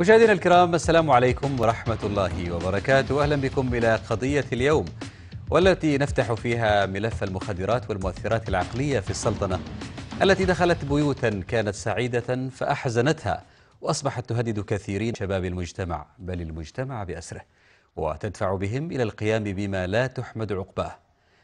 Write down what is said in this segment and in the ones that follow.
مشاهدينا الكرام السلام عليكم ورحمة الله وبركاته أهلا بكم إلى قضية اليوم والتي نفتح فيها ملف المخدرات والمؤثرات العقلية في السلطنة التي دخلت بيوتا كانت سعيدة فأحزنتها وأصبحت تهدد كثيرين شباب المجتمع بل المجتمع بأسره وتدفع بهم إلى القيام بما لا تحمد عقباه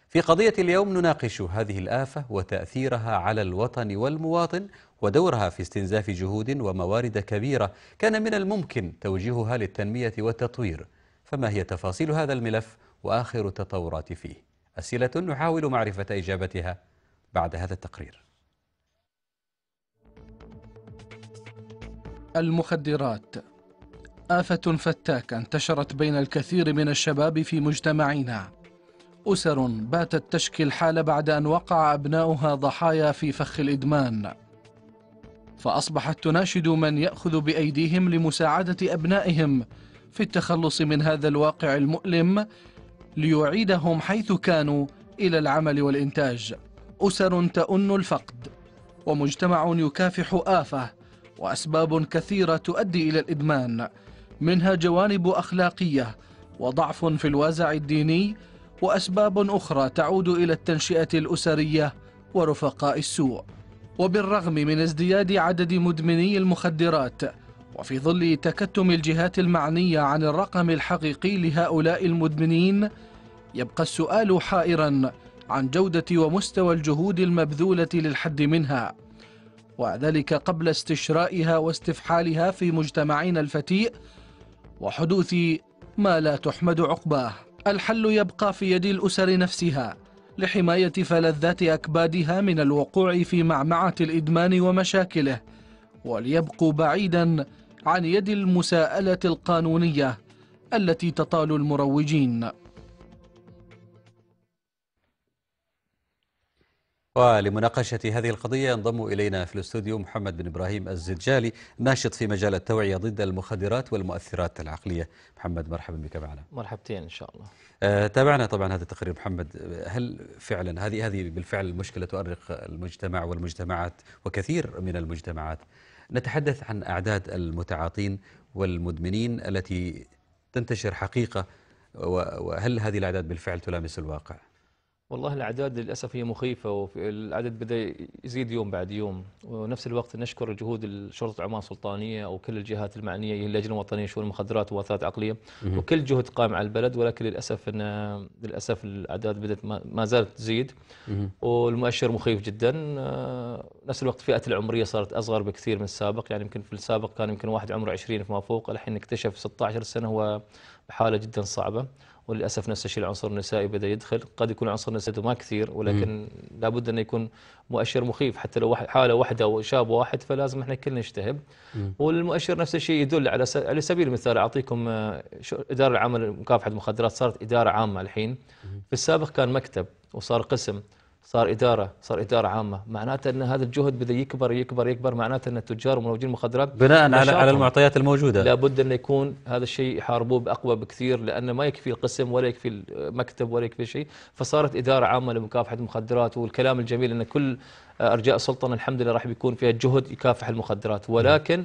في قضية اليوم نناقش هذه الآفة وتأثيرها على الوطن والمواطن ودورها في استنزاف جهود وموارد كبيرة كان من الممكن توجيهها للتنمية والتطوير فما هي تفاصيل هذا الملف وآخر التطورات فيه أسئلة نحاول معرفة إجابتها بعد هذا التقرير المخدرات آفة فتاكة انتشرت بين الكثير من الشباب في مجتمعنا أسر باتت تشكي الحال بعد أن وقع أبناؤها ضحايا في فخ الإدمان فأصبحت تناشد من يأخذ بأيديهم لمساعدة أبنائهم في التخلص من هذا الواقع المؤلم ليعيدهم حيث كانوا إلى العمل والإنتاج أسر تؤن الفقد ومجتمع يكافح آفة وأسباب كثيرة تؤدي إلى الإدمان منها جوانب أخلاقية وضعف في الوازع الديني وأسباب أخرى تعود إلى التنشئة الأسرية ورفقاء السوء وبالرغم من ازدياد عدد مدمني المخدرات وفي ظل تكتم الجهات المعنية عن الرقم الحقيقي لهؤلاء المدمنين يبقى السؤال حائرا عن جودة ومستوى الجهود المبذولة للحد منها وذلك قبل استشرائها واستفحالها في مجتمعنا الفتيء وحدوث ما لا تحمد عقباه الحل يبقى في يد الأسر نفسها لحماية فلذات أكبادها من الوقوع في معمعة الإدمان ومشاكله وليبقوا بعيدا عن يد المساءلة القانونية التي تطال المروجين ولمناقشة هذه القضية ينضم إلينا في الاستوديو محمد بن إبراهيم الزجالي ناشط في مجال التوعية ضد المخدرات والمؤثرات العقلية محمد مرحبا بك معنا مرحبتين إن شاء الله آه تابعنا طبعا هذا التقرير محمد هل فعلا هذه هذه بالفعل مشكلة تؤرق المجتمع والمجتمعات وكثير من المجتمعات نتحدث عن أعداد المتعاطين والمدمنين التي تنتشر حقيقة وهل هذه الأعداد بالفعل تلامس الواقع؟ والله الأعداد للأسف هي مخيفة والعدد بدأ يزيد يوم بعد يوم ونفس الوقت نشكر جهود الشرطه عمان السلطانية وكل الجهات المعنية اللجنة الوطنية لشؤون المخدرات والمواصلات العقلية وكل جهد قائم على البلد ولكن للأسف أن للأسف الأعداد بدأت ما زالت تزيد والمؤشر مخيف جدا آه، نفس الوقت فئة العمرية صارت أصغر بكثير من السابق يعني يمكن في السابق كان يمكن واحد عمره 20 فما فوق الحين اكتشف 16 سنة هو حالة جدا صعبة وللاسف نفس الشيء العنصر النسائي بدا يدخل قد يكون العنصر النسائي ما كثير ولكن لابد انه يكون مؤشر مخيف حتى لو حاله واحده او شاب واحد فلازم احنا كلنا نجتهد والمؤشر نفس الشيء يدل على على سبيل المثال اعطيكم آه، اداره العمل مكافحه المخدرات صارت اداره عامه الحين في السابق كان مكتب وصار قسم صار اداره صار اداره عامه معناته ان هذا الجهد بدا يكبر يكبر يكبر معناته ان التجار ومروجين المخدرات بناء على على المعطيات الموجوده لابد انه يكون هذا الشيء يحاربوه باقوى بكثير لانه ما يكفي القسم ولا يكفي المكتب ولا يكفي شيء فصارت اداره عامه لمكافحه المخدرات والكلام الجميل ان كل ارجاء السلطنه الحمد لله راح بيكون فيها جهد يكافح المخدرات ولكن م.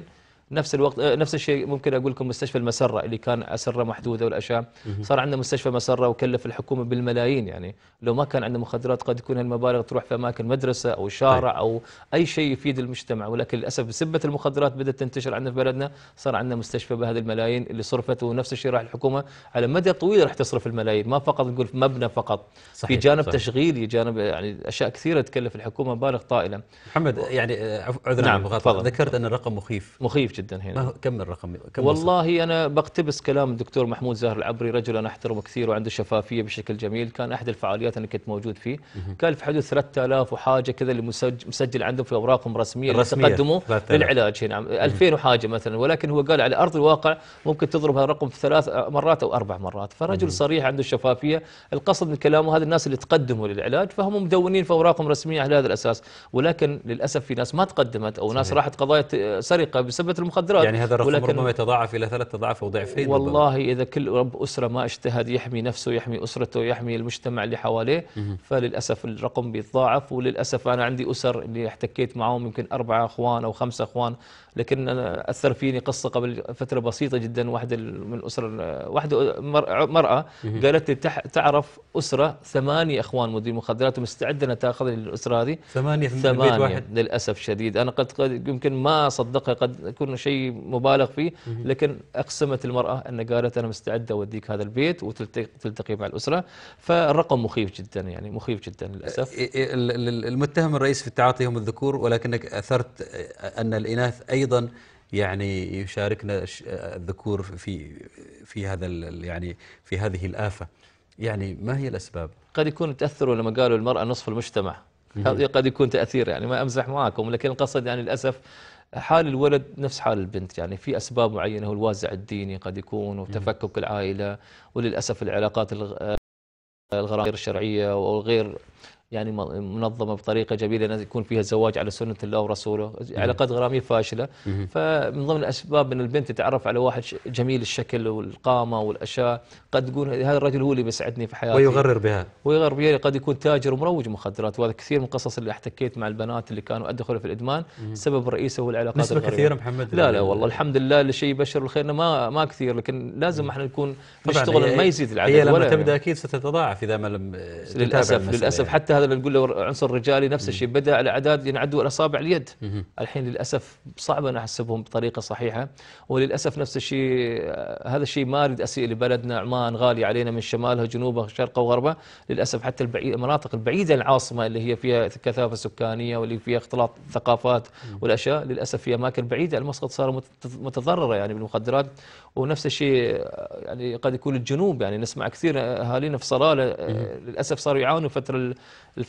نفس الوقت آه، نفس الشيء ممكن اقول لكم مستشفى المسره اللي كان اسره محدوده والاشياء صار عندنا مستشفى مسره وكلف الحكومه بالملايين يعني لو ما كان عندنا مخدرات قد يكون هالمبالغ تروح في اماكن مدرسه او شارع طيب. او اي شيء يفيد المجتمع ولكن للاسف بسبه المخدرات بدات تنتشر عندنا في بلدنا صار عندنا مستشفى بهذه الملايين اللي صرفت ونفس الشيء راح الحكومه على مدى طويل راح تصرف الملايين ما فقط نقول في مبنى فقط صحيح في جانب صحيح. تشغيلي جانب يعني اشياء كثيره تكلف الحكومه مبالغ طائله محمد يعني آه، عذرا نعم ذكرت ان الرقم مخيف مخيف جدا هنا كم الرقم كم والله انا بقتبس كلام الدكتور محمود زاهر العبري رجل انا احترمه كثير وعنده شفافيه بشكل جميل كان احد الفعاليات انا كنت موجود فيه كان في حدود 3000 وحاجه كذا اللي مسجل عندهم في اوراقهم رسميه اللي تقدموا للعلاج هنا 2000 وحاجه مثلا ولكن هو قال على ارض الواقع ممكن تضرب هذا الرقم في ثلاث مرات او اربع مرات فرجل صريح عنده شفافيه القصد من كلامه هذا الناس اللي تقدموا للعلاج فهم مدونين في اوراقهم رسميه على هذا الاساس ولكن للاسف في ناس ما تقدمت او صحيح. ناس راحت قضايا سرقه بسبب المخدرات يعني هذا الرقم ربما يتضاعف إلى ثلاث أضعاف أو ضعفين والله بالضبط. إذا كل رب أسرة ما اجتهد يحمي نفسه يحمي أسرته يحمي المجتمع اللي حواليه فللأسف الرقم بيتضاعف وللأسف أنا عندي أسر اللي احتكيت معهم يمكن أربعة أخوان أو خمسة أخوان لكن أنا أثر فيني قصة قبل فترة بسيطة جدا واحدة من الأسر واحدة مرأة قالت لي تعرف أسرة ثمانية أخوان مدير مخدرات ومستعدة أنها تأخذ الأسرة هذه ثمانية, ثمانية, واحد للأسف شديد أنا قد, قد يمكن ما صدقها قد أكون انه شيء مبالغ فيه لكن اقسمت المراه ان قالت انا مستعده اوديك هذا البيت وتلتقي مع الاسره فالرقم مخيف جدا يعني مخيف جدا للاسف المتهم الرئيس في التعاطي هم الذكور ولكنك اثرت ان الاناث ايضا يعني يشاركنا الذكور في في هذا يعني في هذه الافه يعني ما هي الاسباب قد يكون تاثروا لما قالوا المراه نصف المجتمع قد يكون تاثير يعني ما امزح معاكم لكن القصد يعني للاسف حال الولد نفس حال البنت يعني في أسباب معينة الوازع الديني قد يكون وتفكك العائلة وللأسف العلاقات الغرائر الشرعية وغير يعني منظمة بطريقة جميلة يكون فيها الزواج على سنة الله ورسوله علاقات غرامية فاشلة فمن ضمن الأسباب أن البنت تتعرف على واحد جميل الشكل والقامة والأشياء قد تقول هذا الرجل هو اللي بيسعدني في حياتي ويغرر بها ويغرر بها قد يكون تاجر ومروج مخدرات وهذا كثير من القصص اللي احتكيت مع البنات اللي كانوا أدخلوا في الإدمان السبب الرئيسي هو العلاقات نسبة كثيرة محمد لا لا والله الحمد لله اللي شيء بشر الخير ما ما كثير لكن لازم احنا نكون نشتغل ما يزيد العدد هي لما تبدأ يعني. أكيد ستتضاعف إذا ما لم للأسف للأسف يعني. حتى هذا هذا اللي نقول له عنصر رجالي نفس الشيء بدا الاعداد ينعدوا الاصابع اليد الحين للاسف صعب ان احسبهم بطريقه صحيحه وللاسف نفس الشيء آه، هذا الشيء ما اريد اسيء لبلدنا عمان غالي علينا من شمالها جنوبها شرقها وغربها للاسف حتى البعيد المناطق البعيده العاصمه اللي هي فيها كثافه سكانيه واللي فيها اختلاط ثقافات والاشياء للاسف في اماكن بعيده المسقط صار متضرره يعني بالمخدرات ونفس الشيء آه، يعني قد يكون الجنوب يعني نسمع كثير آه، اهالينا في صلاله للاسف صاروا يعانوا فتره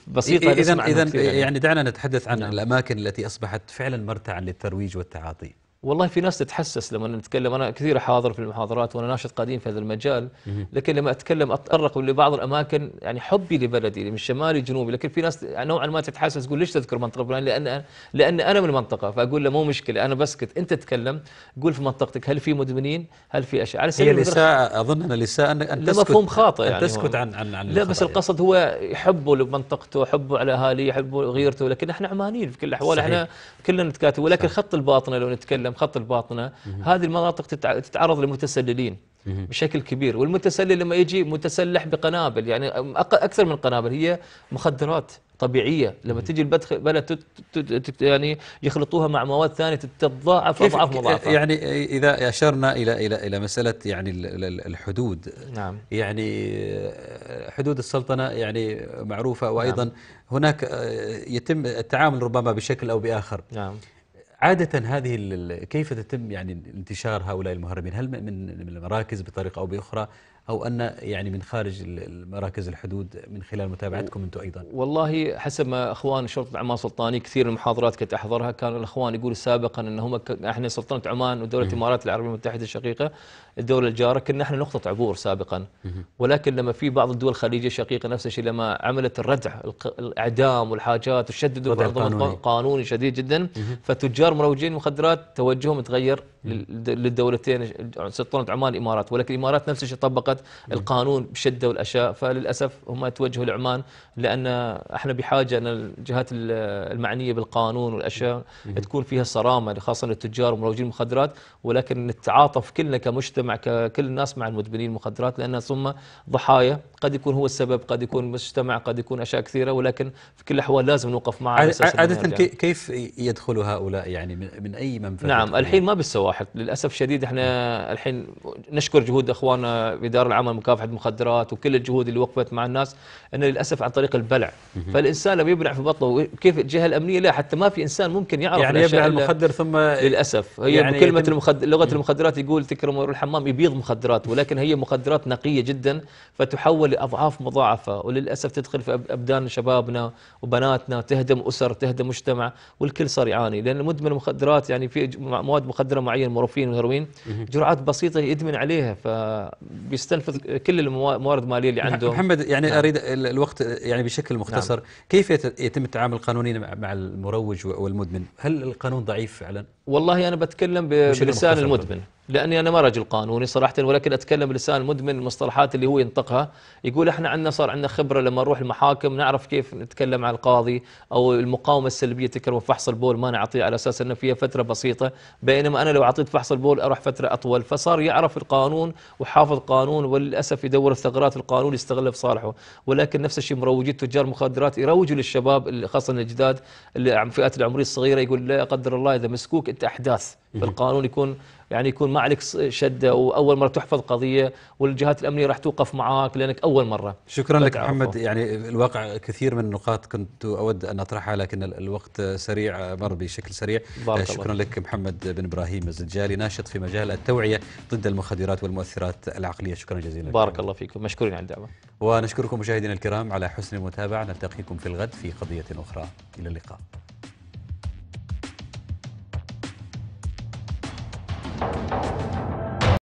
البسيطه اذا اذا يعني. يعني دعنا نتحدث عن نعم. الاماكن التي اصبحت فعلا مرتعا للترويج والتعاطي والله في ناس تتحسس لما نتكلم انا كثير حاضر في المحاضرات وانا ناشط قديم في هذا المجال لكن لما اتكلم اتطرق لبعض الاماكن يعني حبي لبلدي من شمالي جنوبي لكن في ناس نوعا ما تتحسس تقول ليش تذكر منطقه فلان لان لان انا من المنطقه فاقول له مو مشكله انا بسكت انت تتكلم قول في منطقتك هل في مدمنين هل في اشياء على سبيل هي الاساءه اظن ان الاساءه ان تسكت مفهوم خاطئ يعني تسكت عن عن, عن لا بس القصد هو يحبه لمنطقته حبه على اهاليه حبه غيرته لكن احنا عمانيين في كل الاحوال احنا كلنا نتكاتب ولكن خط الباطنه لو نتكلم خط الباطنه هذه المناطق تتعرض لمتسللين بشكل كبير والمتسلل لما يجي متسلح بقنابل يعني اكثر من قنابل هي مخدرات طبيعيه لما تجي البلد يعني يخلطوها مع مواد ثانيه تتضاعف اضعاف مضاعفه يعني اذا اشرنا الى الى الى مساله يعني الحدود نعم يعني حدود السلطنه يعني معروفه وايضا نعم هناك يتم التعامل ربما بشكل او باخر نعم عادة هذه كيف تتم يعني انتشار هؤلاء المهربين؟ هل من المراكز بطريقة أو بأخرى أو أن يعني من خارج مراكز الحدود من خلال متابعتكم أنتم أيضا والله حسب ما أخوان شرطة عمان سلطاني كثير من المحاضرات كنت أحضرها كان الأخوان يقولوا سابقا أن هم إحنا سلطنة عمان ودولة الإمارات العربية المتحدة الشقيقة الدولة الجارة كنا إحنا نقطة عبور سابقا ولكن لما في بعض الدول الخليجية الشقيقة نفس الشيء لما عملت الردع الإعدام والحاجات وشددوا قانوني. قانوني شديد جدا فتجار مروجين المخدرات توجههم تغير للدولتين سلطنة عمان الإمارات ولكن الإمارات نفس الشيء طبقت الشركات القانون بشده والاشياء فللاسف هم توجهوا لعمان لان احنا بحاجه ان الجهات المعنيه بالقانون والاشياء تكون فيها صرامه يعني خاصه التجار ومروجين المخدرات ولكن نتعاطف كلنا كمجتمع ككل الناس مع المدمنين المخدرات لان ثم ضحايا قد يكون هو السبب قد يكون مجتمع قد يكون أشياء كثيرة ولكن في كل الأحوال لازم نوقف معه عادة كيف يدخل هؤلاء يعني من, من أي منفذ نعم الحين ما بالسواحل للأسف الشديد احنا الحين نشكر جهود أخواننا بدار العمل مكافحة المخدرات وكل الجهود اللي وقفت مع الناس أنه للأسف عن طريق البلع فالإنسان لما يبلع في بطنه كيف الجهة الأمنية لا حتى ما في إنسان ممكن يعرف يعني يبلع المخدر ثم للأسف هي يعني بكلمة المخدر لغة المخدرات يقول تكرم الحمام يبيض مخدرات ولكن هي مخدرات نقية جدا فتحول لأضعاف مضاعفة وللأسف تدخل في أبدان شبابنا وبناتنا تهدم أسر تهدم مجتمع والكل صار يعاني لأن مدمن المخدرات يعني في مواد مخدرة معينة مورفين وهيروين جرعات بسيطة يدمن عليها فبيستنفذ كل الموارد المالية اللي عنده محمد يعني نعم. أريد الوقت يعني بشكل مختصر نعم. كيف يتم التعامل قانونيا مع المروج والمدمن هل القانون ضعيف فعلا؟ والله أنا بتكلم بلسان المدمن لاني انا ما رجل قانوني صراحه ولكن اتكلم بلسان مدمن المصطلحات اللي هو ينطقها يقول احنا عندنا صار عندنا خبره لما نروح المحاكم نعرف كيف نتكلم على القاضي او المقاومه السلبيه تكرم فحص البول ما نعطيه على اساس انه فيها فتره بسيطه بينما انا لو اعطيت فحص البول اروح فتره اطول فصار يعرف القانون وحافظ قانون وللاسف يدور الثغرات القانون يستغله في صالحه ولكن نفس الشيء مروجي تجار مخدرات يروجوا للشباب خاصه الجداد اللي فئات العمريه الصغيره يقول لا قدر الله اذا مسكوك انت احداث بالقانون يكون يعني يكون ما عليك شده واول مره تحفظ قضيه والجهات الامنيه راح توقف معاك لانك اول مره شكرا لك محمد يعني الواقع كثير من النقاط كنت اود ان اطرحها لكن الوقت سريع آه، مر بشكل سريع آه، شكرا الله. لك محمد بن ابراهيم الزجالي ناشط في مجال التوعيه ضد المخدرات والمؤثرات العقليه شكرا جزيلا بارك الله فيكم مشكورين على الدعوه ونشكركم مشاهدينا الكرام على حسن المتابعه نلتقيكم في الغد في قضيه اخرى الى اللقاء Thank you.